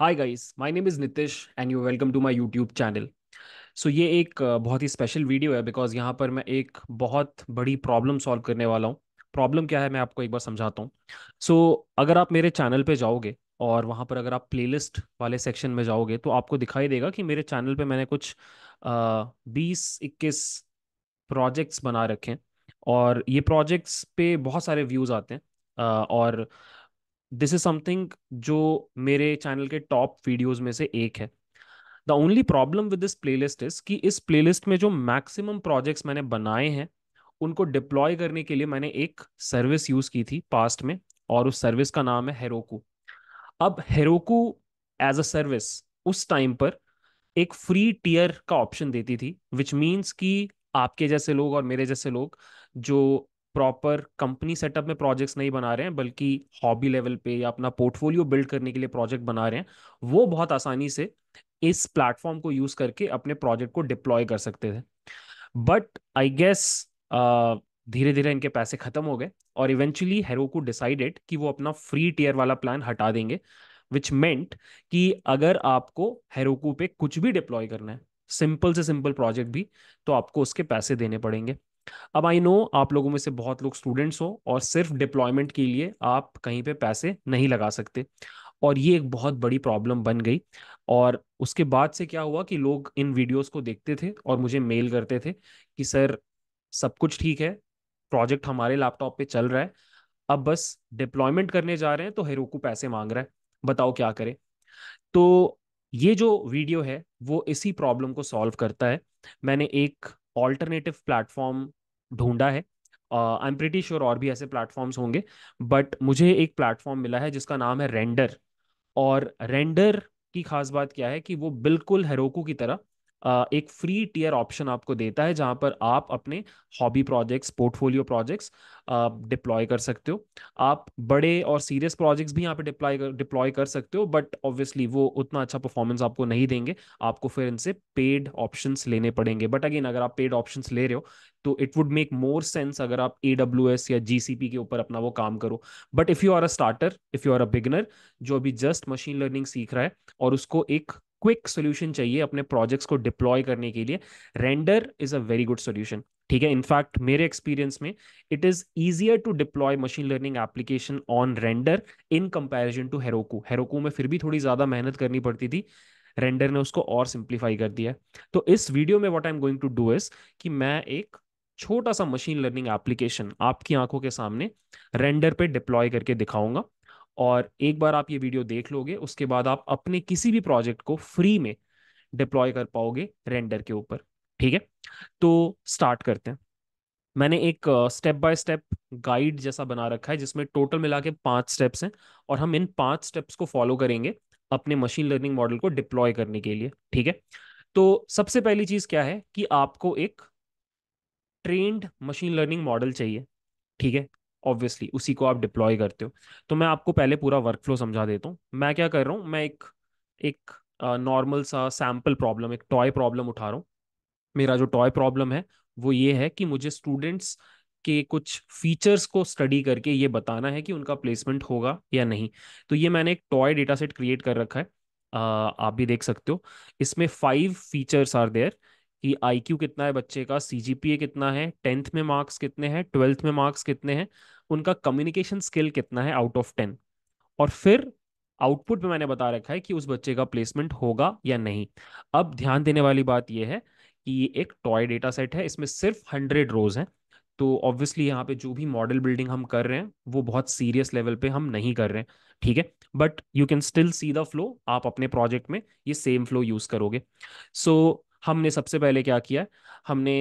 Hi guys my name is Nitish and you welcome to my YouTube channel so ये एक बहुत ही special video है बिकॉज यहाँ पर मैं एक बहुत बड़ी प्रॉब्लम सॉल्व करने वाला हूँ प्रॉब्लम क्या है मैं आपको एक बार समझाता हूँ सो so, अगर आप मेरे चैनल पे जाओगे और वहाँ पर अगर आप प्लेलिस्ट वाले सेक्शन में जाओगे तो आपको दिखाई देगा कि मेरे चैनल पर मैंने कुछ बीस इक्कीस प्रोजेक्ट्स बना रखे हैं और ये प्रोजेक्ट्स पे बहुत सारे व्यूज़ आते हैं आ, और दिस इज समथिंग जो मेरे चैनल के टॉप वीडियोज में से एक है the only problem with this list is कि इस लिस्ट में जो मैक्सिमम प्रोजेक्ट्स मैंने बनाए हैं उनको डिप्लॉय करने के लिए मैंने एक सर्विस यूज की थी पास्ट में और उस सर्विस का नाम है हेरोकू अब हेरोकू एज अ सर्विस उस टाइम पर एक फ्री टीयर का ऑप्शन देती थी विच मीन्स कि आपके जैसे लोग और मेरे जैसे लोग जो प्रॉपर कंपनी सेटअप में प्रोजेक्ट्स नहीं बना रहे हैं बल्कि हॉबी लेवल पे या अपना पोर्टफोलियो बिल्ड करने के लिए प्रोजेक्ट बना रहे हैं वो बहुत आसानी से इस प्लेटफॉर्म को यूज करके अपने प्रोजेक्ट को डिप्लॉय कर सकते थे बट आई गेस धीरे धीरे इनके पैसे खत्म हो गए और इवेंचुअली हेरोको डिसाइडेड कि वो अपना फ्री टीयर वाला प्लान हटा देंगे विच मेंट कि अगर आपको हेरोको पे कुछ भी डिप्लॉय करना है सिंपल से सिंपल प्रोजेक्ट भी तो आपको उसके पैसे देने पड़ेंगे अब आई नो आप लोगों में से बहुत लोग स्टूडेंट्स हो और सिर्फ डिप्लॉयमेंट के लिए आप कहीं पे पैसे नहीं लगा सकते और ये एक बहुत बड़ी प्रॉब्लम बन गई और उसके बाद से क्या हुआ कि लोग इन वीडियोस को देखते थे और मुझे मेल करते थे कि सर सब कुछ ठीक है प्रोजेक्ट हमारे लैपटॉप पे चल रहा है अब बस डिप्लॉयमेंट करने जा रहे हैं तो हेरोकू पैसे मांग रहा है बताओ क्या करें तो ये जो वीडियो है वो इसी प्रॉब्लम को सॉल्व करता है मैंने एक ऑल्टरनेटिव प्लेटफॉर्म ढूंढा है आई एम प्रिटी श्योर और भी ऐसे प्लेटफॉर्म्स होंगे बट मुझे एक प्लेटफॉर्म मिला है जिसका नाम है रेंडर और रेंडर की खास बात क्या है कि वो बिल्कुल हेरोकू की तरह एक फ्री टीयर ऑप्शन आपको देता है जहां पर आप अपने hobby projects portfolio projects deploy कर सकते हो आप बड़े और सीरियस प्रोजेक्ट्स भी यहाँ पे डिप्लॉय कर डिप्लॉय कर सकते हो बट ऑब्वियसली वो उतना अच्छा परफॉर्मेंस आपको नहीं देंगे आपको फिर इनसे पेड ऑप्शन लेने पड़ेंगे बट अगेन अगर आप पेड ऑप्शन ले रहे हो तो it would make more sense अगर आप ए डब्ल्यू एस या जी सी पी के ऊपर अपना वो काम करो but if you are a starter if you are a beginner जो अभी जस्ट मशीन लर्निंग सीख रहा है और उसको एक क्विक सोल्यूशन चाहिए अपने प्रोजेक्ट्स को डिप्लॉय करने के लिए Render is a very good solution ठीक है इनफैक्ट मेरे एक्सपीरियंस में it is easier to deploy machine learning application on Render in comparison to Heroku Heroku में फिर भी थोड़ी ज्यादा मेहनत करनी पड़ती थी रेंडर ने उसको और सिंप्लीफाई कर दिया तो इस वीडियो में what I am going to do is कि मैं एक छोटा सा मशीन लर्निंग एप्लीकेशन आपकी आंखों के सामने रेंडर पे डिप्लॉय करके दिखाऊंगा और एक बार आप ये वीडियो देख लोगे उसके बाद आप अपने किसी भी प्रोजेक्ट को फ्री में डिप्लॉय कर पाओगे रेंडर के ऊपर ठीक है तो स्टार्ट करते हैं मैंने एक स्टेप बाय स्टेप गाइड जैसा बना रखा है जिसमें टोटल मिला के पाँच स्टेप्स हैं और हम इन पाँच स्टेप्स को फॉलो करेंगे अपने मशीन लर्निंग मॉडल को डिप्लॉय करने के लिए ठीक है तो सबसे पहली चीज़ क्या है कि आपको एक ट्रेंड मशीन लर्निंग मॉडल चाहिए ठीक है ऑब्वियसली उसी को आप डिप्लॉय करते हो तो मैं आपको पहले पूरा वर्क फ्लो समझा देता हूँ मैं क्या कर रहा हूँ मैं एक एक नॉर्मल सा सैम्पल प्रॉब्लम एक टॉय प्रॉब्लम उठा रहा हूँ मेरा जो टॉय प्रॉब्लम है वो ये है कि मुझे स्टूडेंट्स के कुछ फीचर्स को स्टडी करके ये बताना है कि उनका प्लेसमेंट होगा या नहीं तो ये मैंने एक टॉय डेटा सेट क्रिएट कर रखा है आप भी देख सकते हो इसमें फाइव फीचर्स आर देयर कि आई कितना है बच्चे का सी कितना है टेंथ में मार्क्स कितने हैं ट्वेल्थ में मार्क्स कितने हैं उनका कम्युनिकेशन स्किल कितना है आउट ऑफ टेन और फिर आउटपुट में मैंने बता रखा है कि उस बच्चे का प्लेसमेंट होगा या नहीं अब ध्यान देने वाली बात यह है कि ये एक टॉय डेटा सेट है इसमें सिर्फ हंड्रेड रोज हैं तो ऑब्वियसली यहाँ पे जो भी मॉडल बिल्डिंग हम कर रहे हैं वो बहुत सीरियस लेवल पे हम नहीं कर रहे हैं ठीक है but you can still see the flow आप अपने प्रोजेक्ट में ये सेम फ्लो यूज करोगे सो so, हमने सबसे पहले क्या किया हमने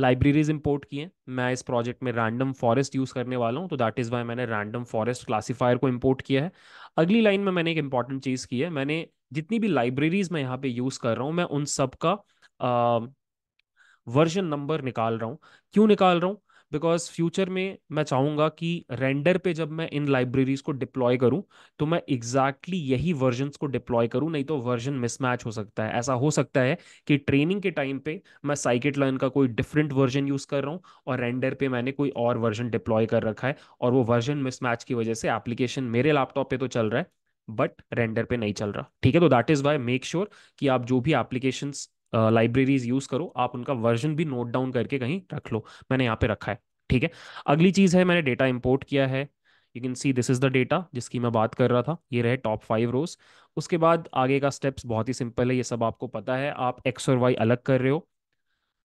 लाइब्रेरीज इंपोर्ट किए मैं इस प्रोजेक्ट में रैंडम फॉरेस्ट यूज़ करने वाला हूँ तो दैट इज़ वाई मैंने रैंडम फॉरेस्ट क्लासीफायर को इम्पोर्ट किया है अगली लाइन में मैंने एक इंपॉर्टेंट चीज़ की है मैंने जितनी भी लाइब्रेरीज मैं यहाँ पे यूज़ कर रहा हूँ मैं उन सब का वर्जन नंबर निकाल रहा हूँ क्यों निकाल रहा हूँ बिकॉज फ्यूचर में मैं चाहूंगा कि रेंडर पे जब मैं इन लाइब्रेरीज को डिप्लॉय करूँ तो मैं एग्जैक्टली exactly यही वर्जन को डिप्लॉय करूँ नहीं तो वर्जन मिसमैच हो सकता है ऐसा हो सकता है कि ट्रेनिंग के टाइम पे मैं साइकेट लर्न का कोई डिफरेंट वर्जन यूज़ कर रहा हूँ और रेंडर पे मैंने कोई और वर्जन डिप्लॉय कर रखा है और वो वर्जन मिसमैच की वजह से एप्लीकेशन मेरे लैपटॉप पे तो चल रहा है बट रेंडर पे नहीं चल रहा ठीक है तो that is why make sure कि आप जो भी एप्लीकेशंस लाइब्रेरीज यूज करो आप उनका वर्जन भी नोट डाउन करके कहीं रख लो मैंने यहाँ पे रखा है ठीक है अगली चीज है मैंने डेटा इंपोर्ट किया है you can see this is the data जिसकी मैं बात कर रहा था ये रहे टॉप फाइव रोज उसके बाद आगे का स्टेप्स बहुत ही सिंपल है ये सब आपको पता है आप एक्स और वाई अलग कर रहे हो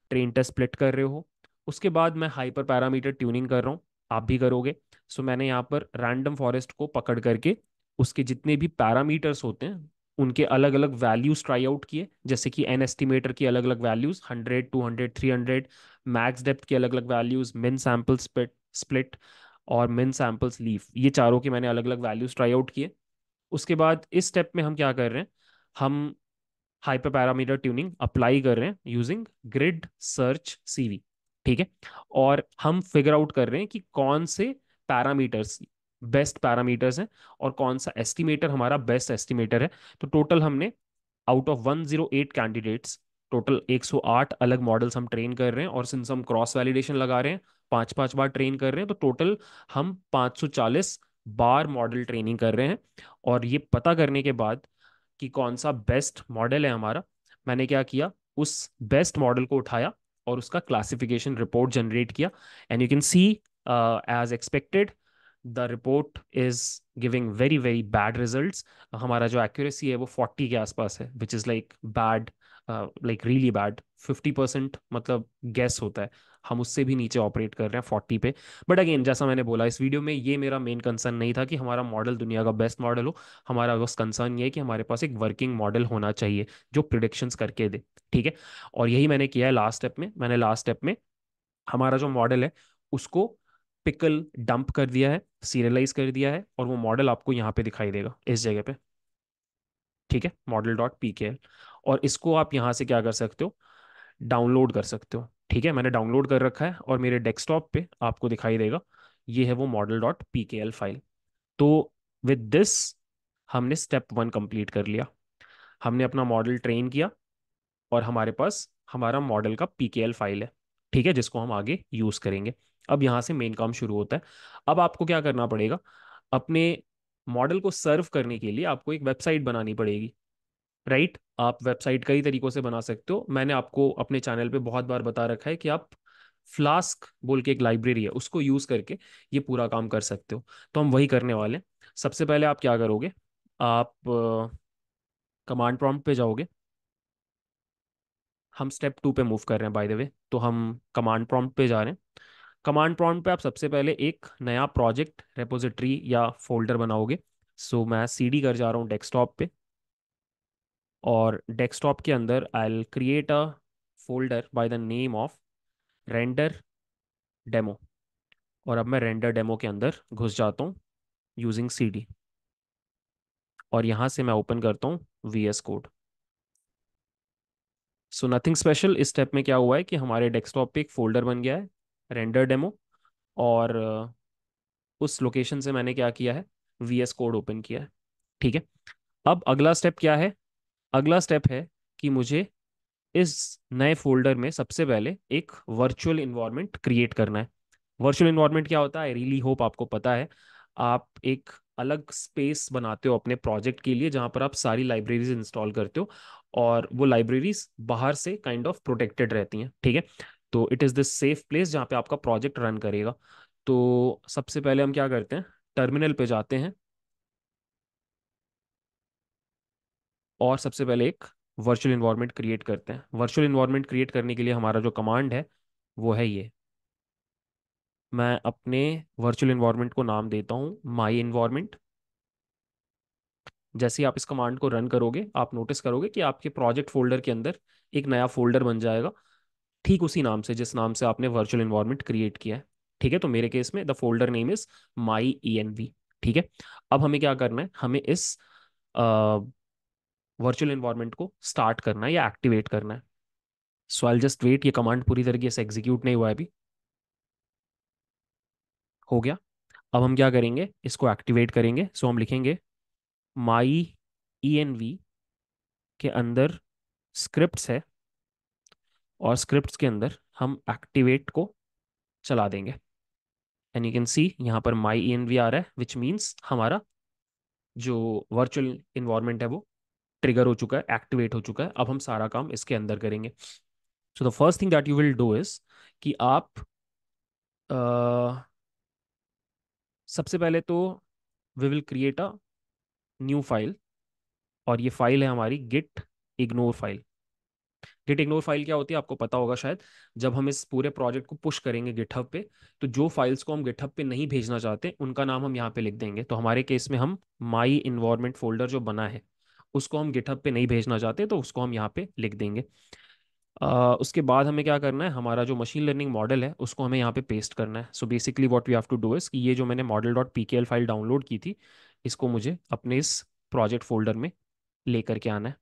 ट्रेन टेस्ट स्प्लिट कर रहे हो उसके बाद मैं हाइपर पैरामीटर ट्यूनिंग कर रहा हूँ आप भी करोगे सो मैंने यहाँ पर रैंडम फॉरेस्ट को पकड़ करके उसके जितने भी पैरामीटर्स होते हैं उनके अलग अलग वैल्यूज ट्राई आउट किए जैसे कि एन एस्टिमेटर की अलग अलग values hundred two hundred three hundred max depth की अलग अलग वैल्यूज मिन सैम्पल स्प्लिट और मिन सैम्पल्स लीफ ये चारों के मैंने अलग अलग वैल्यूज ट्राई आउट किए उसके बाद इस स्टेप में हम क्या कर रहे हैं हम हाइपर पैरामीटर ट्यूनिंग अप्लाई कर रहे हैं यूजिंग ग्रिड सर्च सीवी ठीक है और हम फिगर आउट कर रहे हैं कि कौन से पैरामीटर्स बेस्ट पैरामीटर्स हैं और कौन सा एस्टिमेटर हमारा बेस्ट एस्टिमेटर है तो टोटल हमने आउट ऑफ 108 कैंडिडेट्स टोटल 108 अलग मॉडल्स हम ट्रेन कर रहे हैं और सिंस हम क्रॉस वैलिडेशन लगा रहे हैं पांच पांच बार ट्रेन कर रहे हैं तो टोटल हम 540 बार मॉडल ट्रेनिंग कर रहे हैं और ये पता करने के बाद कि कौन सा बेस्ट मॉडल है हमारा मैंने क्या किया उस बेस्ट मॉडल को उठाया और उसका क्लासिफिकेशन रिपोर्ट जनरेट किया and you can see as expected the report is giving very very bad result हमारा जो एक्यूरेसी है वो फोर्टी के आसपास है which is like bad like really bad fifty percent मतलब गैस होता है हम उससे भी नीचे ऑपरेट कर रहे हैं फोर्टी पे बट अगेन जैसा मैंने बोला इस वीडियो में ये मेरा मेन कंसर्न नहीं था कि हमारा मॉडल दुनिया का बेस्ट मॉडल हो हमारा बस कंसर्न ये है कि हमारे पास एक वर्किंग मॉडल होना चाहिए जो प्रिडिक्शंस करके दे ठीक है और यही मैंने किया है लास्ट स्टेप में मैंने लास्ट स्टेप में हमारा जो मॉडल है उसको पिकल डंप कर दिया है सीरियलाइज कर दिया है और वो मॉडल आपको यहाँ पे दिखाई देगा इस जगह पे ठीक है model dot P K L और इसको आप यहाँ से क्या कर सकते हो डाउनलोड कर सकते हो ठीक है मैंने डाउनलोड कर रखा है और मेरे डेस्कटॉप पे आपको दिखाई देगा ये है वो model dot P K L file तो विद दिस हमने स्टेप वन कंप्लीट कर लिया हमने अपना मॉडल ट्रेन किया और हमारे पास हमारा मॉडल का पी के एल फाइल है ठीक है जिसको हम आगे यूज़ करेंगे अब यहाँ से मेन काम शुरू होता है अब आपको क्या करना पड़ेगा अपने मॉडल को सर्व करने के लिए आपको एक वेबसाइट बनानी पड़ेगी राइट आप वेबसाइट कई तरीकों से बना सकते हो मैंने आपको अपने चैनल पे बहुत बार बता रखा है कि आप फ्लास्क बोल के एक लाइब्रेरी है उसको यूज़ करके ये पूरा काम कर सकते हो तो हम वही करने वाले हैं सबसे पहले आप क्या करोगे आप कमांड uh, प्रॉम्प्ट पे जाओगे हम स्टेप टू पे मूव कर रहे हैं बाय द वे तो हम कमांड प्रॉम्प्ट पे जा रहे हैं कमांड प्रॉम्प्ट पे आप सबसे पहले एक नया प्रोजेक्ट रेपोजिटरी या फोल्डर बनाओगे सो so, मैं सी कर जा रहा हूँ डेस्कटॉप पे और डेस्कटॉप के अंदर I'll create a folder by the name of Render demo और अब मैं रेंडर डेमो के अंदर घुस जाता हूँ यूजिंग सी और यहाँ से मैं ओपन करता हूँ V S code so nothing special इस स्टेप में क्या हुआ है कि हमारे डेस्कटॉप पे एक फोल्डर बन गया है रेंडर डेमो और उस लोकेशन से मैंने क्या किया है वी एस कोड ओपन किया है ठीक है अब अगला स्टेप क्या है अगला स्टेप है कि मुझे इस नए फोल्डर में सबसे पहले एक वर्चुअल इन्वायरमेंट क्रिएट करना है वर्चुअल इन्वायरमेंट क्या होता है आई रियली होप आपको पता है आप एक अलग स्पेस बनाते हो अपने प्रोजेक्ट के लिए जहाँ पर आप सारी लाइब्रेरीज इंस्टॉल करते हो और वो लाइब्रेरीज बाहर से काइंड ऑफ प्रोटेक्टेड रहती हैं ठीक है तो it is this safe place जहाँ पे आपका प्रोजेक्ट रन करेगा तो सबसे पहले हम क्या करते हैं टर्मिनल पे जाते हैं और सबसे पहले एक वर्चुअल इन्वायरमेंट क्रिएट करते हैं वर्चुअल इन्वायरमेंट क्रिएट करने के लिए हमारा जो कमांड है वो है ये मैं अपने वर्चुअल इन्वायरमेंट को नाम देता हूँ माई इन्वायरमेंट जैसे ही आप इस कमांड को रन करोगे आप नोटिस करोगे कि आपके प्रोजेक्ट फोल्डर के अंदर एक नया फोल्डर बन जाएगा ठीक उसी नाम से जिस नाम से आपने वर्चुअल इन्वायरमेंट क्रिएट किया है ठीक है तो मेरे केस में the folder name is my E N V ठीक है अब हमें क्या करना है हमें इस वर्चुअल इन्वायरमेंट को स्टार्ट करना है या एक्टिवेट करना है सो आई जस्ट वेट ये कमांड पूरी तरीके से एग्जीक्यूट नहीं हुआ है अभी हो गया अब हम क्या करेंगे इसको एक्टिवेट करेंगे सो so हम लिखेंगे माई ई एन वी के अंदर स्क्रिप्ट्स है और स्क्रिप्ट्स के अंदर हम एक्टिवेट को चला देंगे एंड यू कैन सी यहाँ पर माई ई एन वी आ रहा है विच मीन्स हमारा जो वर्चुअल इन्वायरमेंट है वो ट्रिगर हो चुका है एक्टिवेट हो चुका है अब हम सारा काम इसके अंदर करेंगे so the first thing that you will do is कि आप uh, सबसे पहले तो we will create a new file और ये फाइल है हमारी git ignore file git ignore file क्या होती है आपको पता होगा शायद जब हम इस पूरे प्रोजेक्ट को पुश करेंगे गिटहब पे तो जो फाइल्स को हम गिटहब पे नहीं भेजना चाहते उनका नाम हम यहाँ पे लिख देंगे तो हमारे केस में हम माई इन्वायरमेंट फोल्डर जो बना है उसको हम गिटहब पे नहीं भेजना चाहते तो उसको हम यहाँ पे लिख देंगे आ, उसके बाद हमें क्या करना है हमारा जो मशीन लर्निंग मॉडल है उसको हमें यहाँ पे पेस्ट करना है so basically what we have to do is ये जो मैंने model dot P file download की थी इसको मुझे अपने इस प्रोजेक्ट फोल्डर में ले करके आना है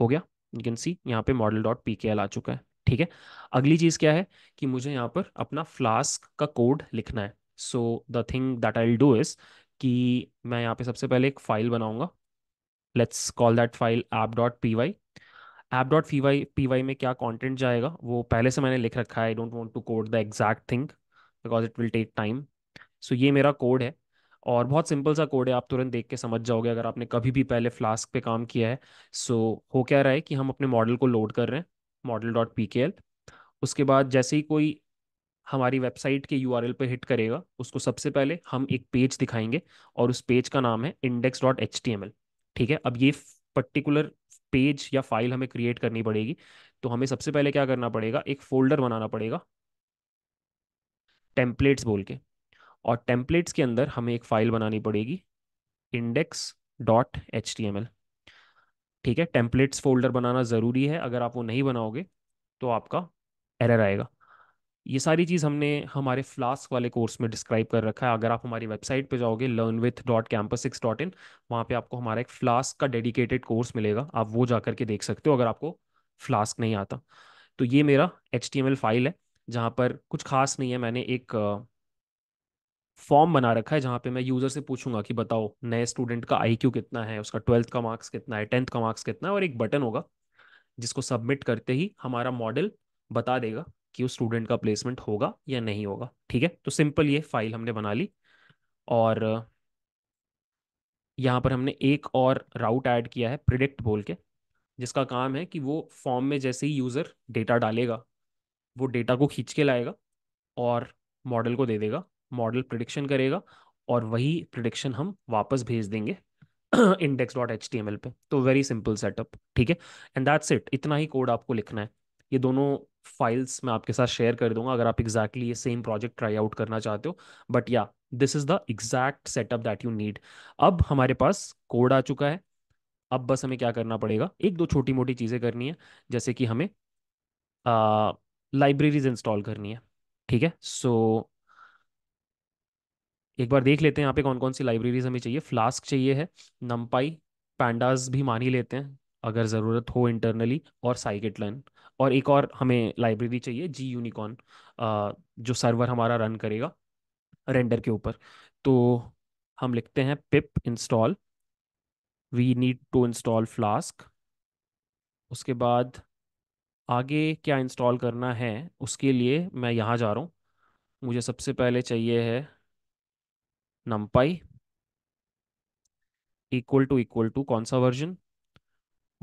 हो गया यू कैन सी यहाँ पे model dot P K L आ चुका है ठीक है अगली चीज़ क्या है कि मुझे यहाँ पर अपना फ्लास्क का कोड लिखना है so the thing that I do is कि मैं यहाँ पे सबसे पहले एक फाइल बनाऊंगा let's call that file app dot P Y app dot P Y P Y में क्या कॉन्टेंट जाएगा वो पहले से मैंने लिख रखा है I don't want to code the exact thing because it will take time so ये मेरा कोड है और बहुत सिंपल सा कोड है आप तुरंत देख के समझ जाओगे अगर आपने कभी भी पहले फ्लास्क पे काम किया है सो so, हो क्या रहा है कि हम अपने मॉडल को लोड कर रहे हैं model dot P K L उसके बाद जैसे ही कोई हमारी वेबसाइट के यू आर एल पर हिट करेगा उसको सबसे पहले हम एक पेज दिखाएंगे और उस पेज का नाम है index dot H T M L ठीक है अब ये पर्टिकुलर पेज या फाइल हमें क्रिएट करनी पड़ेगी तो हमें सबसे पहले क्या करना पड़ेगा एक फोल्डर बनाना पड़ेगा टेम्पलेट्स बोल के और टेम्पलेट्स के अंदर हमें एक फाइल बनानी पड़ेगी index dot H T M L ठीक है टेम्पलेट्स फोल्डर बनाना ज़रूरी है अगर आप वो नहीं बनाओगे तो आपका एरर आएगा ये सारी चीज़ हमने हमारे फ्लास्क वाले कोर्स में डिस्क्राइब कर रखा है अगर आप हमारी वेबसाइट पे जाओगे learn with dot campus six dot in वहाँ पर आपको हमारा एक फ्लास्क का डेडिकेटेड कोर्स मिलेगा आप वो जा करके देख सकते हो अगर आपको फ्लास्क नहीं आता तो ये मेरा एच फाइल है जहाँ पर कुछ खास नहीं है मैंने एक फॉर्म बना रखा है जहाँ पे मैं यूजर से पूछूंगा कि बताओ नए स्टूडेंट का आई कितना है उसका ट्वेल्थ का मार्क्स कितना है टेंथ का मार्क्स कितना है और एक बटन होगा जिसको सबमिट करते ही हमारा मॉडल बता देगा कि उस स्टूडेंट का प्लेसमेंट होगा या नहीं होगा ठीक है तो सिंपल ये फाइल हमने बना ली और यहाँ पर हमने एक और राउट ऐड किया है प्रिडिक्ट बोल के जिसका काम है कि वो फॉर्म में जैसे ही यूज़र डेटा डालेगा वो डेटा को खींच के लाएगा और मॉडल को दे देगा मॉडल प्रिडिक्शन करेगा और वही प्रिडिक्शन हम वापस भेज देंगे index dot H T M L पे तो वेरी सिंपल सेटअप ठीक है एंड दैट्स इट इतना ही कोड आपको लिखना है ये दोनों फाइल्स मैं आपके साथ शेयर कर दूंगा अगर आप एग्जैक्टली exactly ये सेम प्रोजेक्ट ट्राई आउट करना चाहते हो बट या this is the exact setup that you need अब हमारे पास कोड आ चुका है अब बस हमें क्या करना पड़ेगा एक दो छोटी मोटी चीज़ें करनी है जैसे कि हमें लाइब्रेरीज इंस्टॉल करनी है ठीक है सो एक बार देख लेते हैं यहाँ पे कौन कौन सी लाइब्रेरीज हमें चाहिए फ्लास्क चाहिए है नम्पाई पैंडास भी मान ही लेते हैं अगर ज़रूरत हो इंटरनली और साइकिट लर्न और एक और हमें लाइब्रेरी चाहिए जी यूनिकॉन जो सर्वर हमारा रन करेगा रेंडर के ऊपर तो हम लिखते हैं pip install we need to install Flask उसके बाद आगे क्या इंस्टॉल करना है उसके लिए मैं यहाँ जा रहा हूँ मुझे सबसे पहले चाहिए है numpy equal to equal to कौन सा वर्जन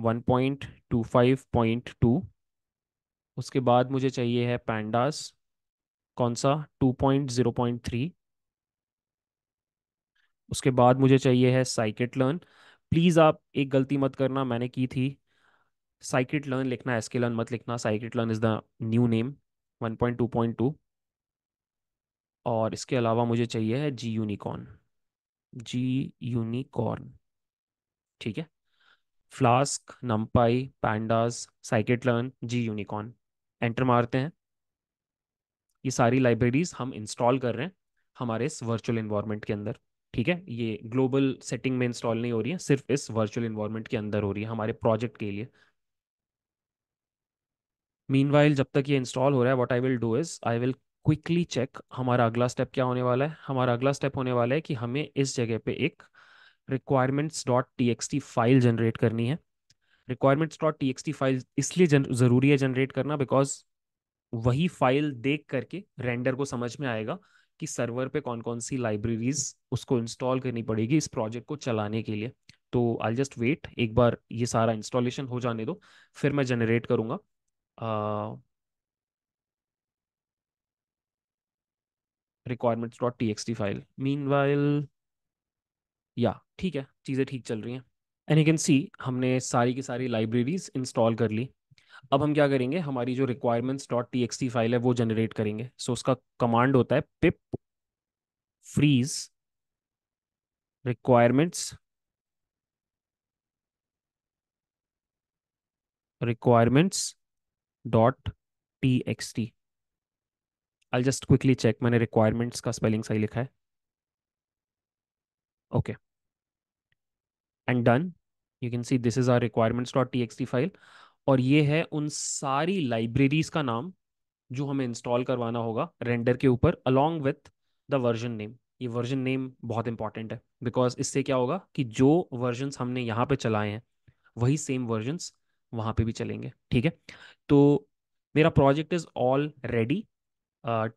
1.25.2 उसके बाद मुझे चाहिए है पैंडास कौन सा 2.0.3 उसके बाद मुझे चाहिए है साइकिट लर्न प्लीज़ आप एक गलती मत करना मैंने की थी साइकिट लर्न लिखना एसके लर्न मत लिखना scikit learn is the new name 1.2.2 और इसके अलावा मुझे चाहिए है जी यूनिकॉर्न जी यूनिकॉर्न ठीक है Flask NumPy pandas scikit learn G unicorn enter मारते हैं ये सारी लाइब्रेरीज हम इंस्टॉल कर रहे हैं हमारे इस वर्चुअल इन्वायरमेंट के अंदर ठीक है ये ग्लोबल सेटिंग में इंस्टॉल नहीं हो रही है सिर्फ इस वर्चुअल इन्वायरमेंट के अंदर हो रही है हमारे प्रोजेक्ट के लिए मीन जब तक ये इंस्टॉल हो रहा है what I will do is I will quickly check हमारा अगला स्टेप क्या होने वाला है हमारा अगला स्टेप होने वाला है कि हमें इस जगह पे एक requirements dot T X T file generate करनी है requirements dot T X T file इसलिए ज़रूरी है जनरेट करना बिकॉज वही फाइल देख करके रेंडर को समझ में आएगा कि सर्वर पे कौन कौन सी लाइब्रेरीज उसको इंस्टॉल करनी पड़ेगी इस प्रोजेक्ट को चलाने के लिए तो आई जस्ट वेट एक बार ये सारा इंस्टॉलेशन हो जाने दो फिर मैं जनरेट करूँगा requirements.txt फाइल वाइल या ठीक है चीज़ें ठीक चल रही हैं एंड यू कैन सी हमने सारी की सारी लाइब्रेरीज इंस्टॉल कर ली अब हम क्या करेंगे हमारी जो requirements dot T X T file है वो जनरेट करेंगे सो so, उसका कमांड होता है pip freeze requirements requirements dot T X T I just quickly check मैंने रिक्वायरमेंट्स का स्पेलिंग सही लिखा है okay and done you can see this is our requirements dot T X T file और ये है उन सारी लाइब्रेरीज का नाम जो हमें इंस्टॉल करवाना होगा रेंडर के ऊपर along with the version name ये वर्जन नेम बहुत इंपॉर्टेंट है बिकॉज इससे क्या होगा कि जो वर्जन्स हमने यहाँ पे चलाए हैं वही सेम वर्जन्स वहाँ पे भी चलेंगे ठीक है तो मेरा project is all ready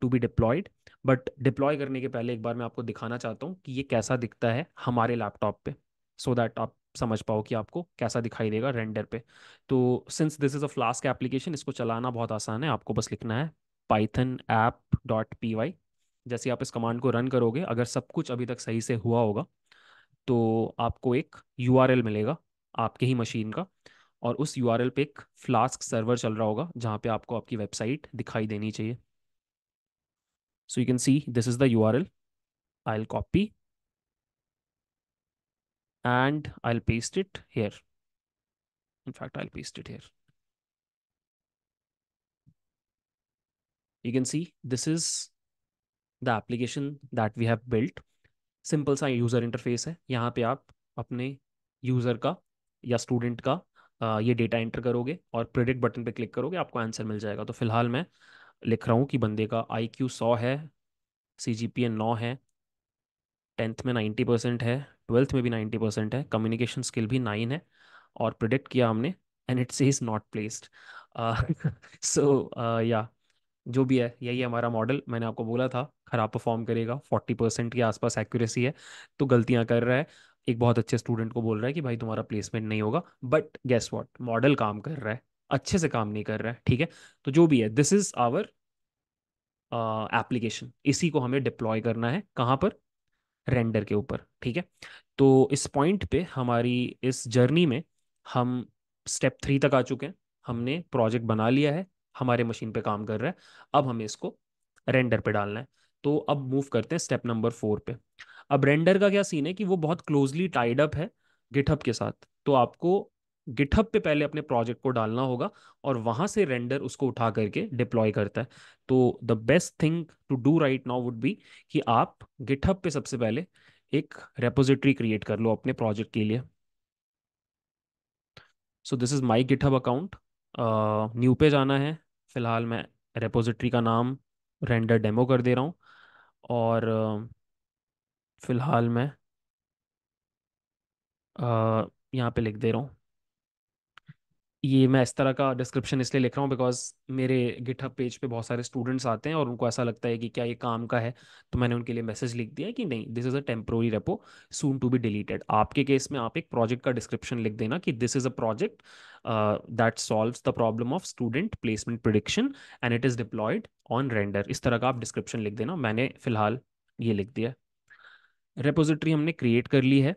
to be deployed but deploy करने के पहले एक बार मैं आपको दिखाना चाहता हूँ कि ये कैसा दिखता है हमारे लैपटॉप पे सो so दैट आप समझ पाओ कि आपको कैसा दिखाई देगा रेंडर पे तो since this is a Flask application इसको चलाना बहुत आसान है आपको बस लिखना है Python app dot P Y जैसे आप इस कमांड को रन करोगे अगर सब कुछ अभी तक सही से हुआ होगा तो आपको एक यू मिलेगा आपके ही मशीन का और उस यू पे एक फ्लास्क सर्वर चल रहा होगा जहाँ पे आपको आपकी वेबसाइट दिखाई देनी चाहिए So you can see this is the URL. I'll copy and I'll paste it here. In fact, I'll paste it here. You can see this is the application that we have built. Simple simple सा user interface है यहाँ पे आप अपने user का या student का ये डेटा एंटर करोगे और प्रिडिक्ट बटन पे क्लिक करोगे आपको आंसर मिल जाएगा तो फिलहाल मैं लिख रहा हूँ कि बंदे का आई क्यू सौ है सी जी पी ए नौ है टेंथ में नाइन्टी परसेंट है ट्वेल्थ में भी नाइन्टी परसेंट है कम्युनिकेशन स्किल भी नाइन है और प्रोडिक्ट किया हमने and it's is not placed so या जो भी है यही हमारा मॉडल मैंने आपको बोला था खराब परफॉर्म करेगा फोर्टी परसेंट के आसपास एक्यूरेसी है तो गलतियां कर रहा है एक बहुत अच्छे स्टूडेंट को बोल रहा है कि भाई तुम्हारा प्लेसमेंट नहीं होगा बट गेस वॉट मॉडल काम कर रहा है अच्छे से काम नहीं कर रहा है ठीक है तो जो भी है दिस इज आवर एप्लीकेशन इसी को हमें डिप्लॉय करना है कहाँ पर रेंडर के ऊपर ठीक है तो इस पॉइंट पे हमारी इस जर्नी में हम स्टेप थ्री तक आ चुके हैं हमने प्रोजेक्ट बना लिया है हमारे मशीन पे काम कर रहा है अब हमें इसको रेंडर पे डालना है तो अब मूव करते हैं स्टेप नंबर फोर पे अब रेंडर का क्या सीन है कि वो बहुत क्लोजली टाइड अप है गिटहब के साथ तो आपको गिटहब पे पहले अपने प्रोजेक्ट को डालना होगा और वहां से रेंडर उसको उठा करके डिप्लॉय करता है तो the best thing to do right now would be कि आप गिटहब पे सबसे पहले एक रेपोजिटरी क्रिएट कर लो अपने प्रोजेक्ट के लिए so this is my GitHub account new पे जाना है फिलहाल मैं रेपोजिटरी का नाम रेंडर डेमो कर दे रहा हूँ और uh, फिलहाल मैं uh, यहाँ पे लिख दे रहा हूँ ये मैं इस तरह का डिस्क्रिप्शन इसलिए लिख रहा हूँ बिकॉज मेरे गिटहब पेज पे बहुत सारे स्टूडेंट्स आते हैं और उनको ऐसा लगता है कि क्या ये काम का है तो मैंने उनके लिए मैसेज लिख दिया कि नहीं this is a temporary repo soon to be deleted आपके केस में आप एक प्रोजेक्ट का डिस्क्रिप्शन लिख देना कि this is a project that solve the problem of student placement prediction and it is deployed on Render इस तरह का आप डिस्क्रिप्शन लिख देना मैंने फिलहाल ये लिख दिया रेपोजिटरी हमने क्रिएट कर ली है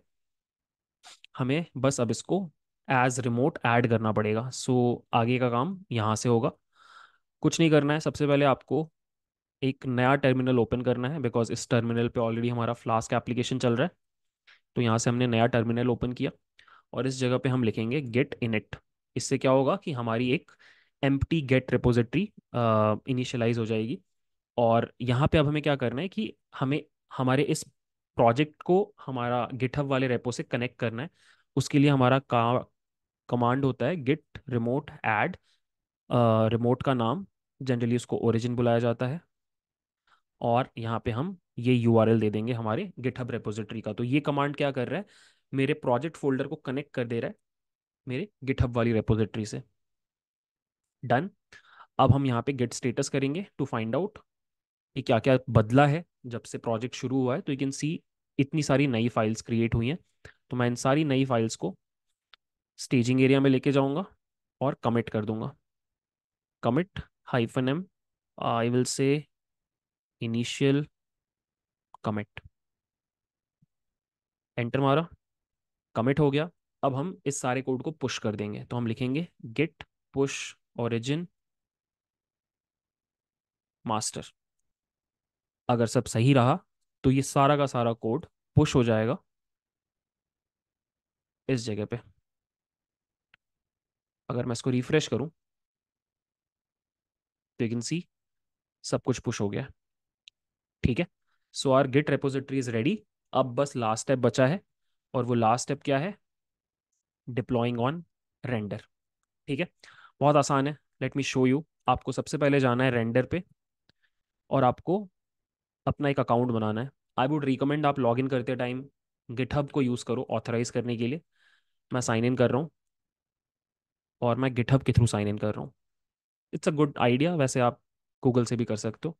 हमें बस अब इसको एज रिमोट ऐड करना पड़ेगा सो so, आगे का काम यहाँ से होगा कुछ नहीं करना है सबसे पहले आपको एक नया टर्मिनल ओपन करना है बिकॉज इस टर्मिनल पे ऑलरेडी हमारा फ्लास्क एप्लीकेशन चल रहा है तो यहाँ से हमने नया टर्मिनल ओपन किया और इस जगह पे हम लिखेंगे गेट इनिट इससे क्या होगा कि हमारी एक empty git repository initialise हो जाएगी और यहाँ पे अब हमें क्या करना है कि हमें हमारे इस प्रोजेक्ट को हमारा गिटहब वाले रेपो से कनेक्ट करना है उसके लिए हमारा का कमांड होता है गिट रिमोट एड रिमोट का नाम जनरली उसको ओरिजिन बुलाया जाता है और यहाँ पे हम ये यू दे देंगे हमारे गिटहब रेपोजिटरी का तो ये कमांड क्या कर रहा है मेरे प्रोजेक्ट फोल्डर को कनेक्ट कर दे रहा है मेरे गिटहब वाली रेपोजिटरी से डन अब हम यहाँ पे गेट स्टेटस करेंगे टू फाइंड आउट कि क्या क्या बदला है जब से प्रोजेक्ट शुरू हुआ है तो यू कैन सी इतनी सारी नई फाइल्स क्रिएट हुई हैं तो मैं इन सारी नई फाइल्स को स्टेजिंग एरिया में लेके जाऊंगा और कमिट कर दूंगा commit hyphen M I will say initial commit enter मारा कमिट हो गया अब हम इस सारे कोड को पुश कर देंगे तो हम लिखेंगे गिट पुश ओरिजिन मास्टर अगर सब सही रहा तो ये सारा का सारा कोड पुश हो जाएगा इस जगह पे अगर मैं इसको रिफ्रेश करूं तो यू कैन सी सब कुछ पुश हो गया ठीक है so our git repository is ready अब बस लास्ट स्टेप बचा है और वो लास्ट स्टेप क्या है डिप्लॉइंग ऑन रेंडर ठीक है बहुत आसान है लेट मी शो यू आपको सबसे पहले जाना है रेंडर पे और आपको अपना एक अकाउंट बनाना है आई वुड रिकमेंड आप इन करते टाइम गिटहब को यूज़ करो ऑथराइज करने के लिए मैं साइन इन कर रहा हूँ और मैं गिटहब के थ्रू साइन इन कर रहा हूँ इट्स अ गुड आइडिया वैसे आप गूगल से भी कर सकते हो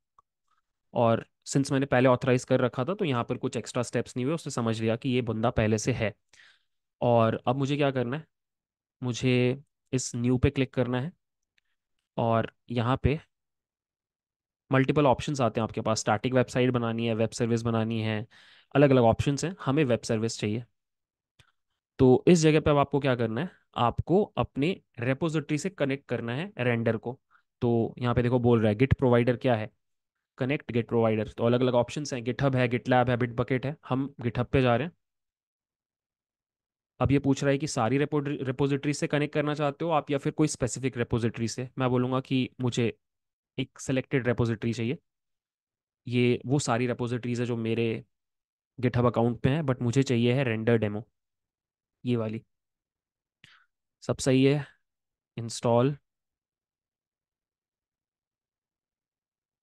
और सिंस मैंने पहले ऑथराइज कर रखा था तो यहाँ पर कुछ एक्स्ट्रा स्टेप्स नहीं हुए उससे समझ लिया कि ये बंदा पहले से है और अब मुझे क्या करना है मुझे इस न्यू पे क्लिक करना है और यहाँ पे मल्टीपल ऑप्शंस आते हैं आपके पास स्टैटिक वेबसाइट बनानी है वेब सर्विस बनानी है अलग अलग ऑप्शंस हैं हमें वेब सर्विस चाहिए तो इस जगह पे अब आपको क्या करना है आपको अपने रेपोजिटरी से कनेक्ट करना है रेंडर को तो यहाँ पे देखो बोल रहा है गिट प्रोवाइडर क्या है कनेक्ट गिट प्रोवाइडर तो अलग अलग ऑप्शन हैं गिटहब है गिट लैब है बिट बकेट है हम गिटहब पे जा रहे हैं अब ये पूछ रहा है कि सारी रेपो रेपोजिटरी से कनेक्ट करना चाहते हो आप या फिर कोई स्पेसिफिक रेपोजिटरी से मैं बोलूँगा कि मुझे एक सेलेक्टेड रेपोजिटरी चाहिए ये वो सारी रेपोजिटरीज है जो मेरे गिटहब अकाउंट पे हैं बट मुझे चाहिए है रेंडर डेमो ये वाली सब सही है इंस्टॉल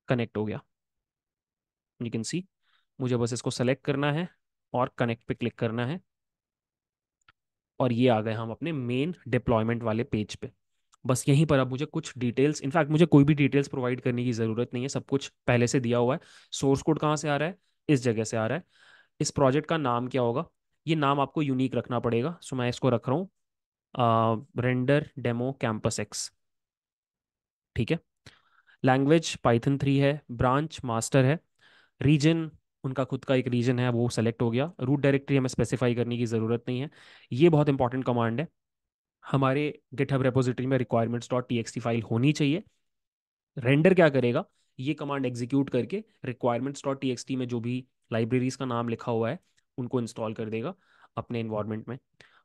कनेक्ट हो गया यू कैन सी मुझे बस इसको सेलेक्ट करना है और कनेक्ट पे क्लिक करना है और ये आ गए हम अपने मेन डिप्लॉयमेंट वाले पेज पे बस यहीं पर अब मुझे कुछ डिटेल्स इनफैक्ट मुझे कोई भी डिटेल्स प्रोवाइड करने की ज़रूरत नहीं है सब कुछ पहले से दिया हुआ है सोर्स कोड कहाँ से आ रहा है इस जगह से आ रहा है इस प्रोजेक्ट का नाम क्या होगा ये नाम आपको यूनिक रखना पड़ेगा सो मैं इसको रख रहा हूँ रेंडर डेमो कैंपस एक्स ठीक है लैंग्वेज पाइथन थ्री है ब्रांच मास्टर है रीजन उनका खुद का एक रीजन है वो सेलेक्ट हो गया रूट डायरेक्टरी हमें स्पेसिफाई करने की ज़रूरत नहीं है ये बहुत इंपॉर्टेंट कमांड है हमारे गिटहब रेपोजिटरी में रिक्वायरमेंट्स डॉट टी फाइल होनी चाहिए रेंडर क्या करेगा ये कमांड एग्जीक्यूट करके रिक्वायरमेंट्स डॉट टी में जो भी लाइब्रेरीज का नाम लिखा हुआ है उनको इंस्टॉल कर देगा अपने इन्वायरमेंट में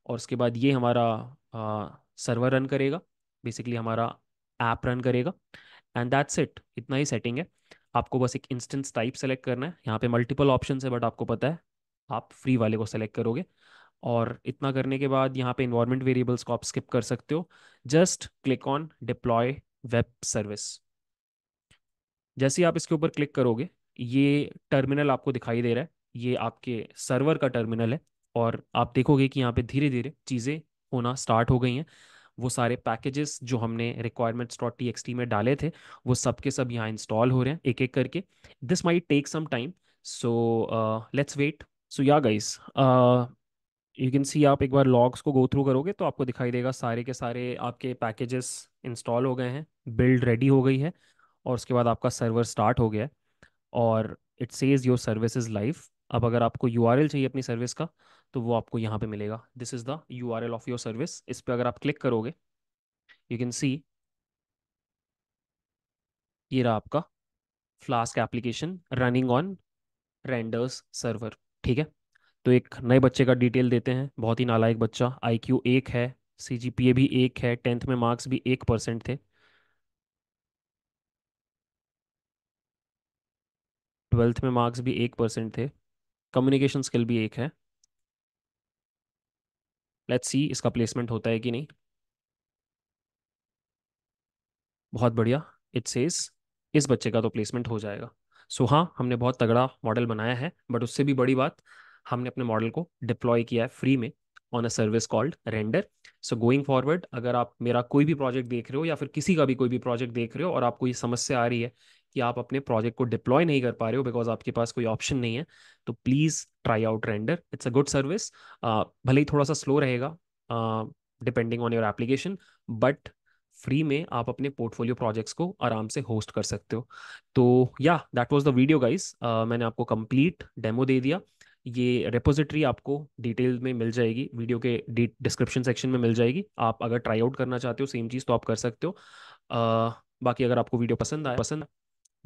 और उसके बाद ये हमारा सर्वर रन करेगा बेसिकली हमारा ऐप रन करेगा एंड दैट्स इट इतना ही सेटिंग है आपको बस एक इंस्टेंस टाइप सेलेक्ट करना है यहाँ पे मल्टीपल ऑप्शन है बट आपको पता है आप फ्री वाले को सेलेक्ट करोगे और इतना करने के बाद यहाँ पे इन्वायरमेंट वेरिएबल्स को आप स्किप कर सकते हो just click on deploy web service जैसे ही आप इसके ऊपर क्लिक करोगे ये टर्मिनल आपको दिखाई दे रहा है ये आपके सर्वर का टर्मिनल है और आप देखोगे कि यहाँ पे धीरे धीरे चीज़ें होना स्टार्ट हो गई हैं वो सारे पैकेजेस जो हमने requirements dot T X T में डाले थे वो सब के सब यहाँ इंस्टॉल हो रहे हैं एक एक करके this my take some time so let's wait so yeah guys you can सी आप एक बार लॉग्स को गो थ्रू करोगे तो आपको दिखाई देगा सारे के सारे आपके पैकेजेस इंस्टॉल हो गए हैं बिल्ड रेडी हो गई है और उसके बाद आपका सर्वर स्टार्ट हो गया है और it says your service is live अब अगर आपको यू चाहिए अपनी सर्विस का तो वो आपको यहाँ पे मिलेगा this is the U R L of your service इस पर अगर आप क्लिक करोगे यू कैन सी ये रहा आपका Flask application running on Render's server ठीक है तो एक नए बच्चे का डिटेल देते हैं बहुत ही नालायक बच्चा आई क्यू एक है सी जी पी ए भी एक है टेंथ में मार्क्स भी एक परसेंट थे ट्वेल्थ में मार्क्स भी एक परसेंट थे कम्युनिकेशन स्किल भी एक है लेट्स सी इसका प्लेसमेंट होता है कि नहीं बहुत बढ़िया इट सेज इस बच्चे का तो प्लेसमेंट हो जाएगा सो so, हाँ हमने बहुत तगड़ा मॉडल बनाया है बट उससे भी बड़ी बात हमने अपने मॉडल को डिप्लॉय किया है फ्री में on a service called Render so going forward अगर आप मेरा कोई भी प्रोजेक्ट देख रहे हो या फिर किसी का भी कोई भी प्रोजेक्ट देख रहे हो और आपको ये समस्या आ रही है कि आप अपने प्रोजेक्ट को डिप्लॉय नहीं कर पा रहे हो बिकॉज आपके पास कोई ऑप्शन नहीं है तो please try out Render it's a good service भले ही थोड़ा सा स्लो रहेगा depending on your application but free में आप अपने पोर्टफोलियो प्रोजेक्ट्स को आराम से होस्ट कर सकते हो तो yeah that was the video guys मैंने आपको कंप्लीट डेमो दे दिया ये रेपोजिटरी आपको डिटेल में मिल जाएगी वीडियो के डिस्क्रिप्शन सेक्शन में मिल जाएगी आप अगर ट्राई आउट करना चाहते हो सेम चीज़ तो आप कर सकते हो uh, बाकी अगर आपको वीडियो पसंद आए पसंद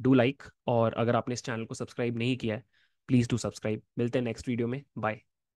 डू लाइक और अगर आपने इस चैनल को सब्सक्राइब नहीं किया है प्लीज़ डू सब्सक्राइब मिलते हैं नेक्स्ट वीडियो में बाय